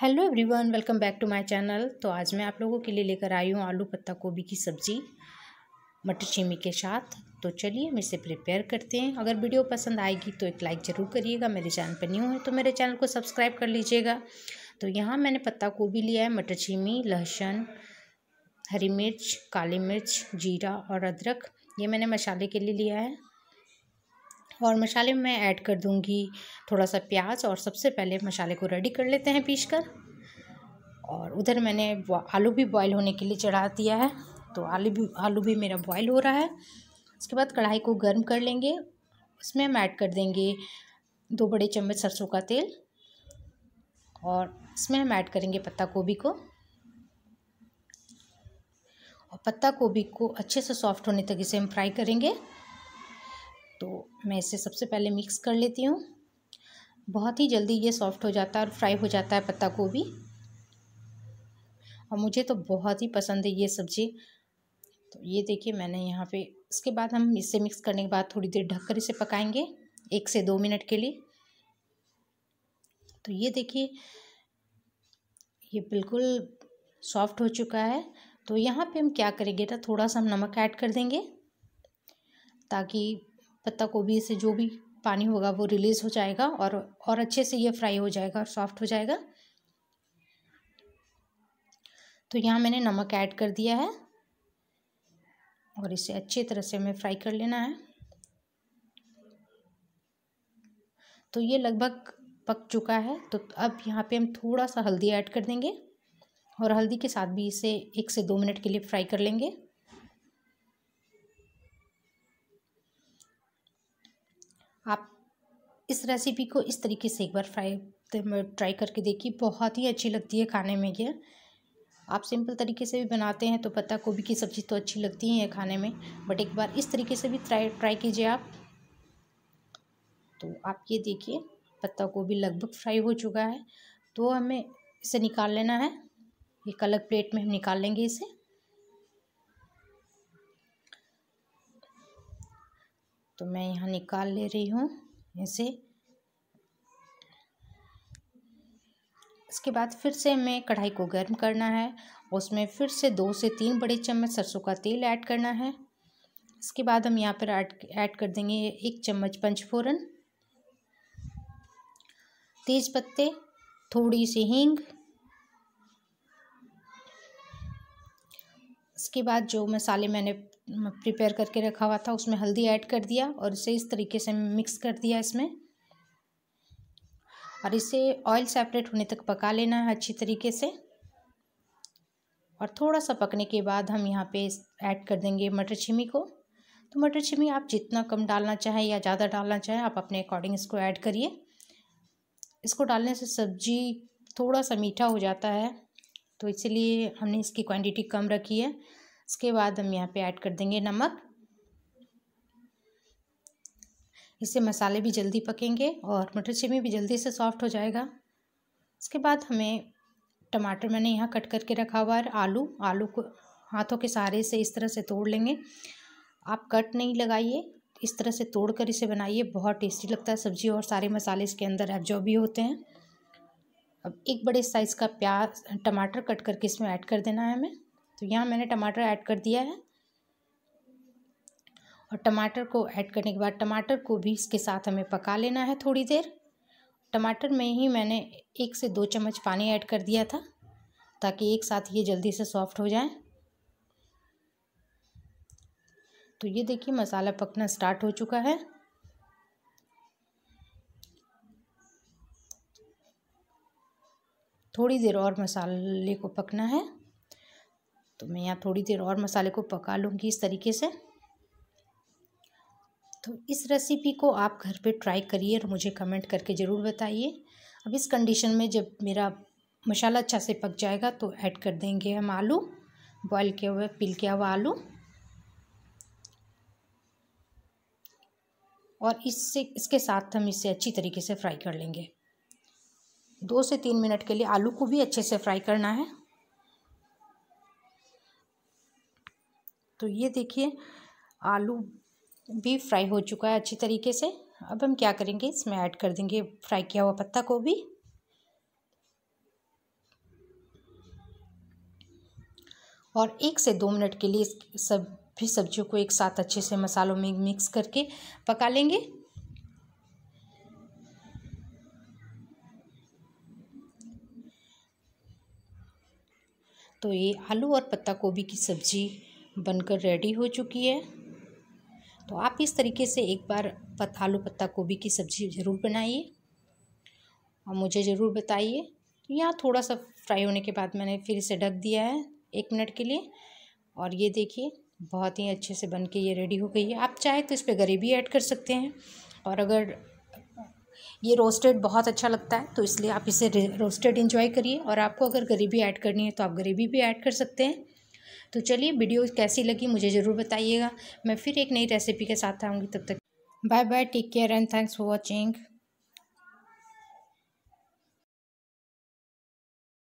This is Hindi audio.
hello everyone welcome back to my channel तो आज मैं आप लोगों के लिए लेकर आई हूँ आलू पत्ता गोभी की सब्ज़ी मटर छीमी के साथ तो चलिए हम इसे प्रिपेयर करते हैं अगर वीडियो पसंद आएगी तो एक लाइक ज़रूर करिएगा मेरे चैनल पर न्यू है तो मेरे चैनल को सब्सक्राइब कर लीजिएगा तो यहाँ मैंने पत्ता गोभी लिया है मटर छीमी लहसुन हरी मिर्च काली मिर्च जीरा और अदरक ये मैंने मसाले के लिए लिया है और मसाले में मैं ऐड कर दूंगी थोड़ा सा प्याज और सबसे पहले मसाले को रेडी कर लेते हैं पीस कर और उधर मैंने आलू भी बॉईल होने के लिए चढ़ा दिया है तो आलू भी आलू भी मेरा बॉईल हो रहा है उसके बाद कढ़ाई को गर्म कर लेंगे उसमें हम ऐड कर देंगे दो बड़े चम्मच सरसों का तेल और इसमें हम ऐड करेंगे पत्ता गोभी को और पत्ता गोभी को अच्छे से सॉफ्ट होने तक इसे हम फ्राई करेंगे मैं इसे सबसे पहले मिक्स कर लेती हूँ बहुत ही जल्दी ये सॉफ्ट हो जाता है और फ्राई हो जाता है पत्ता गोभी और मुझे तो बहुत ही पसंद है ये सब्ज़ी तो ये देखिए मैंने यहाँ पे इसके बाद हम इसे मिक्स करने के बाद थोड़ी देर ढककर इसे पकाएंगे एक से दो मिनट के लिए तो ये देखिए ये बिल्कुल सॉफ्ट हो चुका है तो यहाँ पे हम क्या करेंगे ना थोड़ा सा हम नमक ऐड कर देंगे ताकि पत्ता गोभी से जो भी पानी होगा वो रिलीज़ हो जाएगा और और अच्छे से ये फ्राई हो जाएगा और सॉफ्ट हो जाएगा तो यहाँ मैंने नमक ऐड कर दिया है और इसे अच्छी तरह से हमें फ्राई कर लेना है तो ये लगभग पक चुका है तो अब यहाँ पे हम थोड़ा सा हल्दी ऐड कर देंगे और हल्दी के साथ भी इसे एक से दो मिनट के लिए फ्राई कर लेंगे आप इस रेसिपी को इस तरीके से एक बार फ्राई ट्राई करके देखिए बहुत ही अच्छी लगती है खाने में ये आप सिंपल तरीके से भी बनाते हैं तो पत्ता गोभी की सब्ज़ी तो अच्छी लगती है खाने में बट एक बार इस तरीके से भी ट्राई ट्राई कीजिए आप तो आप ये देखिए पत्ता गोभी लगभग फ्राई हो चुका है तो हमें इसे निकाल लेना है एक अलग प्लेट में हम निकाल लेंगे इसे तो मैं यहाँ निकाल ले रही हूँ इसे इसके बाद फिर से हमें कढ़ाई को गर्म करना है उसमें फिर से दो से तीन बड़े चम्मच सरसों का तेल ऐड करना है इसके बाद हम यहाँ पर ऐड कर देंगे एक चम्मच पंचफोरन तेज पत्ते थोड़ी सी हींग इसके बाद जो मसाले मैंने प्रिपेयर करके रखा हुआ था उसमें हल्दी ऐड कर दिया और इसे इस तरीके से मिक्स कर दिया इसमें और इसे ऑयल सेपरेट होने तक पका लेना है अच्छी तरीके से और थोड़ा सा पकने के बाद हम यहाँ पे ऐड कर देंगे मटर छिमी को तो मटर छिमी आप जितना कम डालना चाहें या ज़्यादा डालना चाहें आप अपने अकॉर्डिंग इसको ऐड करिए इसको डालने से सब्जी थोड़ा सा मीठा हो जाता है तो इसलिए हमने इसकी क्वांटिटी कम रखी है इसके बाद हम यहाँ पे ऐड कर देंगे नमक इससे मसाले भी जल्दी पकेंगे और मटर चिमी भी जल्दी से सॉफ्ट हो जाएगा इसके बाद हमें टमाटर मैंने यहाँ कट करके रखा हुआ है आलू आलू को हाथों के सहारे से इस तरह से तोड़ लेंगे आप कट नहीं लगाइए इस तरह से तोड़ कर इसे बनाइए बहुत टेस्टी लगता है सब्जी और सारे मसाले इसके अंदर एब्जॉर्ब भी होते हैं अब एक बड़े साइज़ का प्याज टमाटर कट करके इसमें ऐड कर देना है हमें तो यहाँ मैंने टमाटर ऐड कर दिया है और टमाटर को ऐड करने के बाद टमाटर को भी इसके साथ हमें पका लेना है थोड़ी देर टमाटर में ही मैंने एक से दो चम्मच पानी ऐड कर दिया था ताकि एक साथ ये जल्दी से सॉफ्ट हो जाए तो ये देखिए मसाला पकना स्टार्ट हो चुका है थोड़ी देर और मसाले को पकना है तो मैं यहाँ थोड़ी देर और मसाले को पका लूँगी इस तरीके से तो इस रेसिपी को आप घर पे ट्राई करिए और मुझे कमेंट करके ज़रूर बताइए अब इस कंडीशन में जब मेरा मसाला अच्छा से पक जाएगा तो ऐड कर देंगे हम आलू बॉईल किया हुआ पिल किया हुआ आलू और इससे इसके साथ हम इसे अच्छी तरीके से फ्राई कर लेंगे दो से तीन मिनट के लिए आलू को भी अच्छे से फ्राई करना है तो ये देखिए आलू भी फ्राई हो चुका है अच्छी तरीके से अब हम क्या करेंगे इसमें ऐड कर देंगे फ्राई किया हुआ पत्ता गोभी और एक से दो मिनट के लिए सब भी सब्जियों को एक साथ अच्छे से मसालों में मिक्स करके पका लेंगे तो ये आलू और पत्ता गोभी की सब्जी बनकर रेडी हो चुकी है तो आप इस तरीके से एक बार पत आलू पत्ता गोभी की सब्ज़ी ज़रूर बनाइए और मुझे ज़रूर बताइए यहाँ थोड़ा सा फ्राई होने के बाद मैंने फिर इसे ढक दिया है एक मिनट के लिए और ये देखिए बहुत ही अच्छे से बन के ये रेडी हो गई है आप चाहे तो इस पर गरीबी ऐड कर सकते हैं और अगर ये रोस्टेड बहुत अच्छा लगता है तो इसलिए आप इसे रोस्टेड इन्जॉय करिए और आपको अगर गरीबी ऐड करनी है तो आप गरीबी भी ऐड कर सकते हैं तो चलिए वीडियो कैसी लगी मुझे ज़रूर बताइएगा मैं फिर एक नई रेसिपी के साथ आऊँगी तब तक bye bye take care and thanks for watching